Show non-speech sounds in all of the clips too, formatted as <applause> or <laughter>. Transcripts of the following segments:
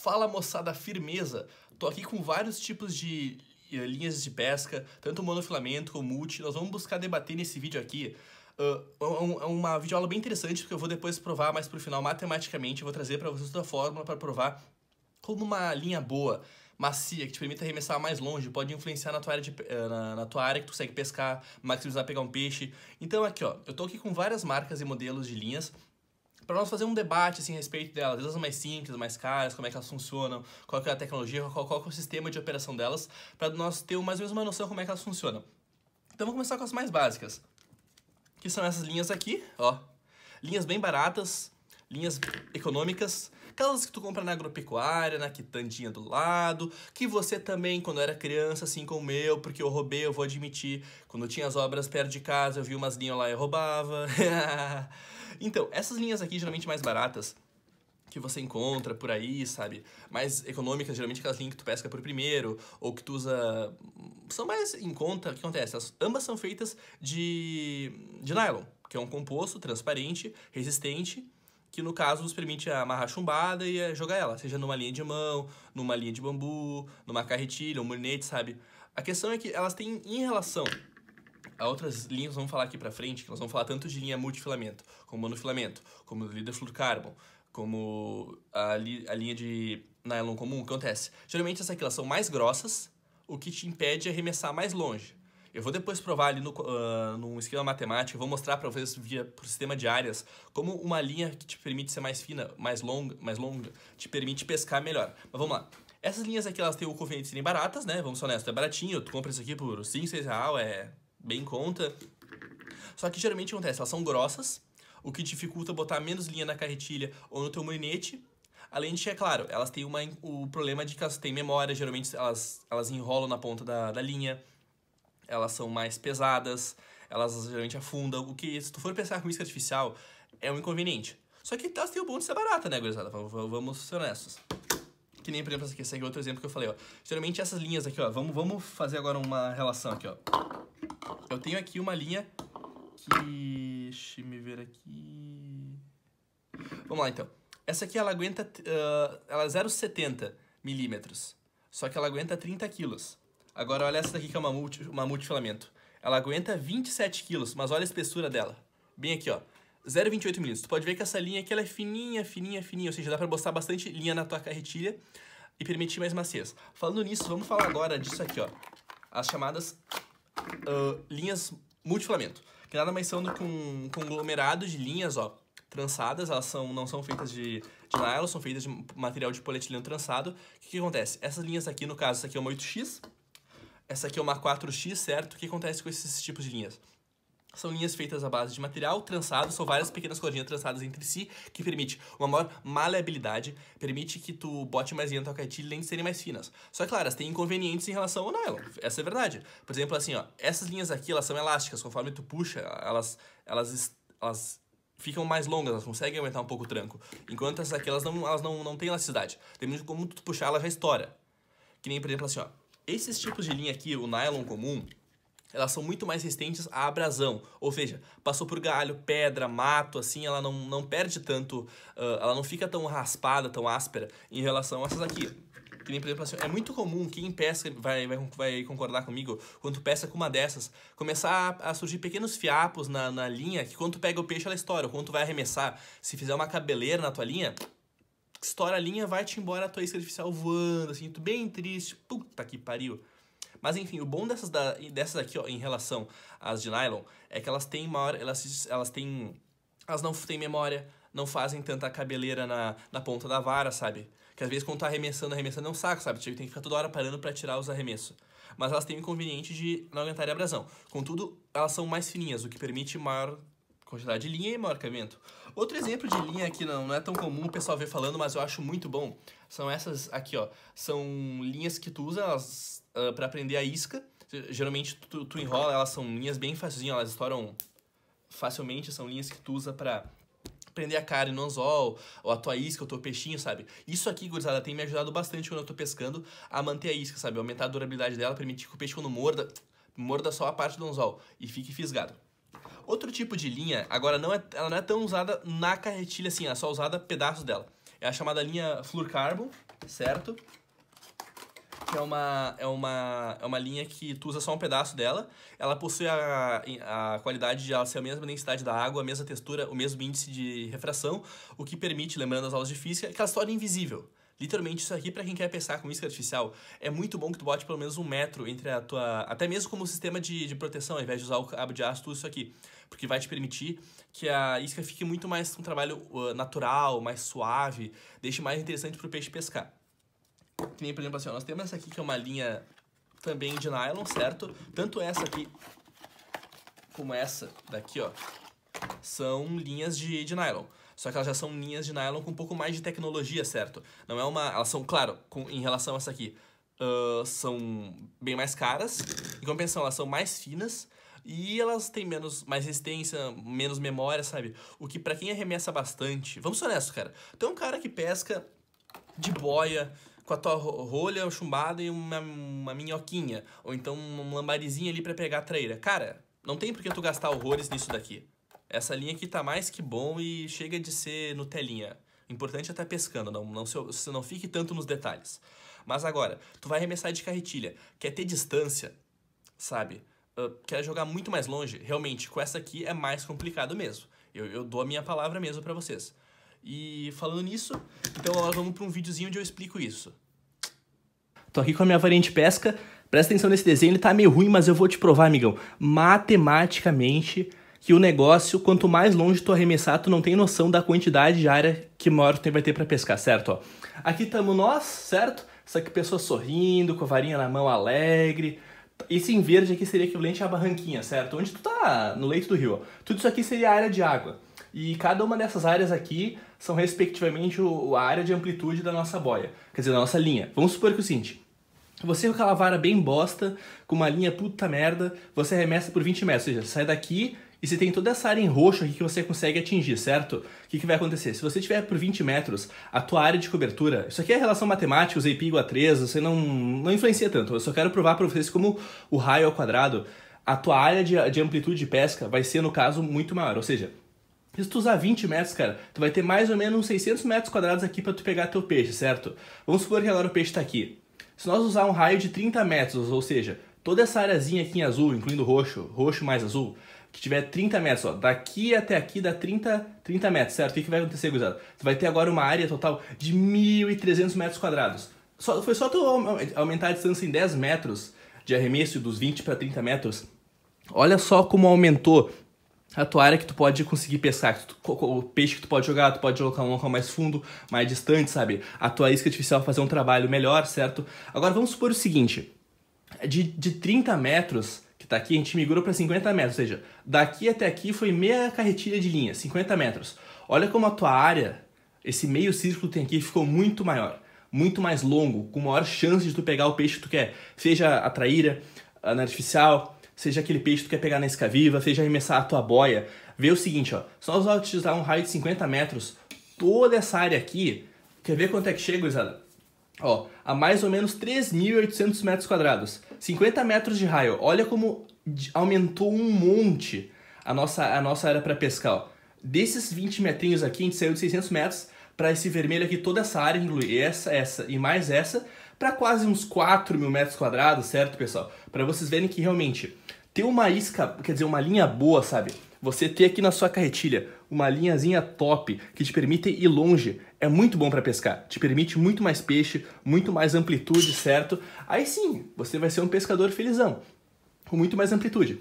Fala moçada, firmeza! Tô aqui com vários tipos de eh, linhas de pesca, tanto monofilamento como multi. Nós vamos buscar debater nesse vídeo aqui. Ah, é uh, uma videoaula bem interessante, porque eu vou depois provar mais pro final matematicamente. Eu vou trazer para vocês toda a fórmula para provar como uma linha boa, macia, que te permite arremessar mais longe, pode influenciar na tua área, de, eh, na, na, tua área que tu consegue pescar, maximizar pegar um peixe. Então aqui, ó, eu tô aqui com várias marcas e modelos de linhas para nós fazer um debate assim, a respeito delas, elas mais simples, mais caras, como é que elas funcionam, qual é a tecnologia, qual, qual é o sistema de operação delas, para nós ter mais ou menos uma noção como é que elas funcionam. Então vamos começar com as mais básicas, que são essas linhas aqui, ó, linhas bem baratas, linhas econômicas, Aquelas que tu compra na agropecuária, na quitandinha do lado, que você também, quando era criança, assim como eu, porque eu roubei, eu vou admitir, quando tinha as obras perto de casa, eu vi umas linhas lá e roubava. <laughs> então, essas linhas aqui, geralmente mais baratas, que você encontra por aí, sabe? Mais econômicas, geralmente aquelas linhas que tu pesca por primeiro, ou que tu usa. São mais em conta. O que acontece? As, ambas são feitas de, de nylon, que é um composto transparente, resistente que no caso nos permite amarrar a chumbada e é, jogar ela, seja numa linha de mão, numa linha de bambu, numa carretilha, um murnete, sabe? A questão é que elas têm em relação a outras linhas, vamos falar aqui pra frente, que nós vamos falar tanto de linha multifilamento, como monofilamento, como líder fluorocarbon, como a, li, a linha de nylon comum, o que acontece? Geralmente essas aqui elas são mais grossas, o que te impede de arremessar mais longe. Eu vou depois provar ali no, uh, num esquema matemático, vou mostrar para vocês via por sistema de áreas como uma linha que te permite ser mais fina, mais longa, mais longa, te permite pescar melhor. Mas vamos lá. Essas linhas aqui, elas têm o conveniente de serem baratas, né? Vamos ser honestos, é baratinho, tu compra isso aqui por 5, 6 real, é bem conta. Só que geralmente acontece, elas são grossas, o que dificulta botar menos linha na carretilha ou no teu molinete, Além de é claro, elas têm uma, o problema de que elas têm memória, geralmente elas, elas enrolam na ponta da, da linha elas são mais pesadas, elas geralmente afundam, o que, se tu for pensar com isca artificial, é um inconveniente. Só que elas têm o bom de ser barata, né, gurizada? Vamos ser honestos. Que nem, por exemplo, essa aqui, esse aqui é outro exemplo que eu falei, ó. Geralmente essas linhas aqui, ó, vamos, vamos fazer agora uma relação aqui, ó. Eu tenho aqui uma linha que... deixa me ver aqui... Vamos lá, então. Essa aqui, ela aguenta... Uh, ela é 0,70 milímetros. Só que ela aguenta 30 quilos. Agora olha essa daqui que é uma, multi, uma multifilamento. Ela aguenta 27 quilos, mas olha a espessura dela. Bem aqui, ó. 0,28 milímetros. Tu pode ver que essa linha aqui ela é fininha, fininha, fininha. Ou seja, dá pra botar bastante linha na tua carretilha e permitir mais maciez. Falando nisso, vamos falar agora disso aqui, ó. As chamadas uh, linhas multifilamento. Que nada mais são do que um conglomerado de linhas, ó, trançadas. Elas são, não são feitas de, de nylon, são feitas de material de polietileno trançado. O que, que acontece? Essas linhas aqui, no caso, essa aqui é uma 8X essa aqui é uma 4X, certo? O que acontece com esses tipos de linhas? São linhas feitas à base de material trançado, são várias pequenas cordinhas trançadas entre si, que permite uma maior maleabilidade, permite que tu bote mais linha ao tua cartilha e serem mais finas. Só que, claro, elas têm inconvenientes em relação ao nylon, essa é a verdade. Por exemplo, assim, ó, essas linhas aqui, elas são elásticas, conforme tu puxa, elas, elas, elas ficam mais longas, elas conseguem aumentar um pouco o tranco. Enquanto essas aqui, elas não, elas não, não têm elasticidade. Tem muito como tu puxar, ela já estoura. Que nem, por exemplo, assim, ó, esses tipos de linha aqui, o nylon comum, elas são muito mais resistentes à abrasão, ou seja, passou por galho, pedra, mato, assim, ela não, não perde tanto, uh, ela não fica tão raspada, tão áspera em relação a essas aqui. Que nem, por exemplo, assim, é muito comum, quem pesca vai, vai, vai concordar comigo, quando tu pesca com uma dessas, começar a, a surgir pequenos fiapos na, na linha, que quando tu pega o peixe ela estoura, quando tu vai arremessar, se fizer uma cabeleira na tua linha, estoura a linha, vai-te embora a tua isca artificial voando, assim, tu bem triste, puta que pariu. Mas enfim, o bom dessas, da, dessas aqui, ó, em relação às de nylon, é que elas têm maior, elas, elas têm, elas não têm memória, não fazem tanta cabeleira na, na ponta da vara, sabe? Que às vezes quando tá arremessando, arremessando é um saco, sabe? Tipo, tem que ficar toda hora parando para tirar os arremessos. Mas elas têm o inconveniente de não a abrasão. Contudo, elas são mais fininhas, o que permite maior quantidade de linha e maior cabimento. Outro exemplo de linha que não, não é tão comum o pessoal ver falando, mas eu acho muito bom, são essas aqui, ó. São linhas que tu usa elas, uh, ah, para prender a isca. Geralmente tu, tu enrola, elas são linhas bem facilzinhas, elas estouram facilmente, são linhas que tu usa para prender a cara no anzol, ou a tua isca, o teu peixinho, sabe? Isso aqui, gurizada, tem me ajudado bastante quando eu tô pescando a manter a isca, sabe? Aumentar a durabilidade dela, permitir que o peixe quando morda, morda só a parte do anzol e fique fisgado. Outro tipo de linha, agora não é, ela não é tão usada na carretilha assim, é só usada pedaços dela. É a chamada linha fluorcarbon certo? Que é uma, é, uma, é uma linha que tu usa só um pedaço dela. Ela possui a, a qualidade de ela ser a mesma densidade da água, a mesma textura, o mesmo índice de refração, o que permite, lembrando as aulas de física, que ela se torne invisível. Literalmente, isso aqui, para quem quer pescar com isca artificial, é muito bom que tu bote pelo menos um metro entre a tua. Até mesmo como sistema de, de proteção, ao invés de usar o cabo de aço, isso aqui. Porque vai te permitir que a isca fique muito mais um trabalho uh, natural, mais suave, deixe mais interessante para o peixe pescar. Que nem, por exemplo, assim, ó, nós temos essa aqui que é uma linha também de nylon, certo? Tanto essa aqui como essa daqui, ó, são linhas de, de nylon só que elas já são linhas de nylon com um pouco mais de tecnologia, certo? Não é uma. Elas são, claro, com, em relação a essa aqui, uh, são bem mais caras. Em compensação, elas são mais finas. E elas têm menos, mais resistência, menos memória, sabe? O que para quem arremessa bastante. Vamos ser honestos, cara. Tem um cara que pesca de boia, com a tua rolha chumbada e uma, uma minhoquinha. Ou então um lambarizinho ali para pegar a traíra. Cara, não tem por que tu gastar horrores nisso daqui. Essa linha aqui tá mais que bom e chega de ser Nutelinha. O importante é estar tá pescando, não, não, se, não fique tanto nos detalhes. Mas agora, tu vai arremessar de carretilha, quer ter distância, sabe? Uh, quer jogar muito mais longe, realmente, com essa aqui é mais complicado mesmo. Eu, eu dou a minha palavra mesmo para vocês. E falando nisso, então nós vamos para um videozinho onde eu explico isso. Tô aqui com a minha variante pesca. Presta atenção nesse desenho, ele tá meio ruim, mas eu vou te provar, amigão. Matematicamente, que o negócio, quanto mais longe tu arremessar, tu não tem noção da quantidade de área que maior tu vai ter para pescar, certo? Ó, aqui estamos nós, certo? Essa que pessoa sorrindo, com a varinha na mão, alegre. Esse em verde aqui seria equivalente à barranquinha, certo? Onde tu tá no leito do rio. Tudo isso aqui seria área de água. E cada uma dessas áreas aqui são respectivamente o, a área de amplitude da nossa boia, quer dizer, da nossa linha. Vamos supor que é o seguinte, você com aquela vara bem bosta, com uma linha puta merda, você arremessa por 20 metros, ou seja, sai daqui e você tem toda essa área em roxo aqui que você consegue atingir, certo? O que, que vai acontecer? Se você tiver por 20 metros, a tua área de cobertura, isso aqui é relação matemática, usei pi igual a 3, você não, não influencia tanto. Eu só quero provar para vocês como o raio ao quadrado, a tua área de, de amplitude de pesca vai ser, no caso, muito maior. Ou seja, se tu usar 20 metros, cara, tu vai ter mais ou menos uns 600 metros quadrados aqui para tu pegar teu peixe, certo? Vamos supor que agora o peixe está aqui. Se nós usar um raio de 30 metros, ou seja, toda essa areazinha aqui em azul, incluindo roxo, roxo mais azul, que tiver 30 metros, ó, daqui até aqui dá 30, 30 metros, certo? O que, que vai acontecer, gurizada? Tu vai ter agora uma área total de 1.300 metros quadrados. Só, foi só tu aumentar a distância em 10 metros de arremesso, dos 20 para 30 metros. Olha só como aumentou a tua área que tu pode conseguir pescar, tu, o peixe que tu pode jogar, tu pode colocar um local mais fundo, mais distante, sabe? A tua isca artificial fazer um trabalho melhor, certo? Agora vamos supor o seguinte: de, de 30 metros que está aqui, a gente migrou para 50 metros, ou seja, daqui até aqui foi meia carretilha de linha, 50 metros. Olha como a tua área, esse meio círculo que tem aqui, ficou muito maior, muito mais longo, com maior chance de tu pegar o peixe que tu quer, seja a traíra, na artificial, seja aquele peixe que tu quer pegar na isca viva, seja arremessar a tua boia. Vê o seguinte, ó, Só nós utilizar um raio de 50 metros, toda essa área aqui, quer ver quanto é que chega, gurizada? Ó, a mais ou menos 3.800 metros quadrados. 50 metros de raio. Olha como aumentou um monte a nossa, a nossa área para pescar. Ó. Desses 20 metrinhos aqui, a gente saiu de 600 metros para esse vermelho aqui, toda essa área, inclui essa, essa e mais essa, para quase uns 4 mil metros quadrados, certo, pessoal? Para vocês verem que realmente ter uma isca, quer dizer, uma linha boa, sabe? Você ter aqui na sua carretilha uma linhazinha top que te permite ir longe é muito bom para pescar. Te permite muito mais peixe, muito mais amplitude, certo? Aí sim, você vai ser um pescador felizão, com muito mais amplitude.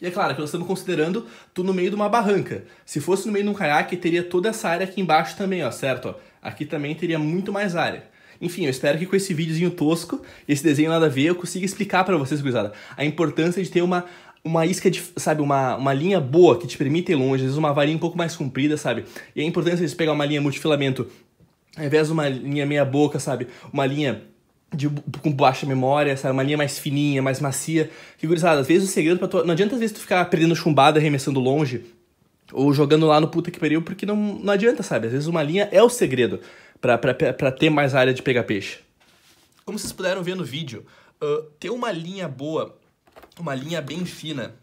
E é claro que nós estamos considerando tu no meio de uma barranca. Se fosse no meio de um caiaque, teria toda essa área aqui embaixo também, ó, certo? Ó, aqui também teria muito mais área. Enfim, eu espero que com esse videozinho tosco, esse desenho nada a ver, eu consiga explicar para vocês, gurizada, a importância de ter uma uma isca de, sabe, uma, uma linha boa que te permite ir longe, às vezes uma varinha um pouco mais comprida, sabe? E a é importância de pegar uma linha multifilamento ao invés de uma linha meia boca, sabe? Uma linha de, com baixa memória, sabe? Uma linha mais fininha, mais macia. Que gurizada, às vezes o segredo pra tu. Não adianta às vezes tu ficar perdendo chumbada, arremessando longe, ou jogando lá no puta que pariu, porque não, não adianta, sabe? Às vezes uma linha é o segredo para ter mais área de pegar peixe. Como vocês puderam ver no vídeo, uh, ter uma linha boa uma linha bem fina,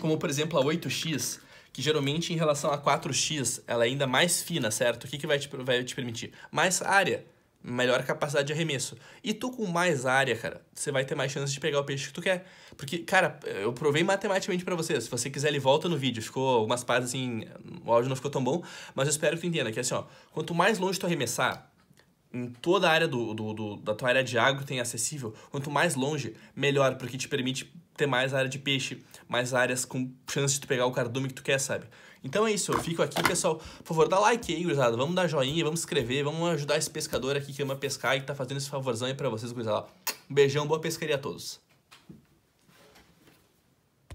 como por exemplo a 8X, que geralmente em relação a 4X ela é ainda mais fina, certo? O que, que vai, te, vai te permitir? Mais área, melhor capacidade de arremesso. E tu com mais área, cara, você vai ter mais chance de pegar o peixe que tu quer. Porque, cara, eu provei matematicamente para vocês. Se você quiser, ele volta no vídeo. Ficou algumas partes assim, o áudio não ficou tão bom, mas eu espero que tu entenda que assim, ó, quanto mais longe tu arremessar, em toda a área do, do, do, da tua área de água tem acessível, quanto mais longe, melhor, porque te permite ter mais área de peixe, mais áreas com chance de tu pegar o cardume que tu quer, sabe? Então é isso, eu fico aqui, pessoal. Por favor, dá like aí, gurizada. Vamos dar joinha, vamos escrever, vamos ajudar esse pescador aqui que ama pescar e que tá fazendo esse favorzão aí pra vocês, gurizada. Um beijão, boa pescaria a todos.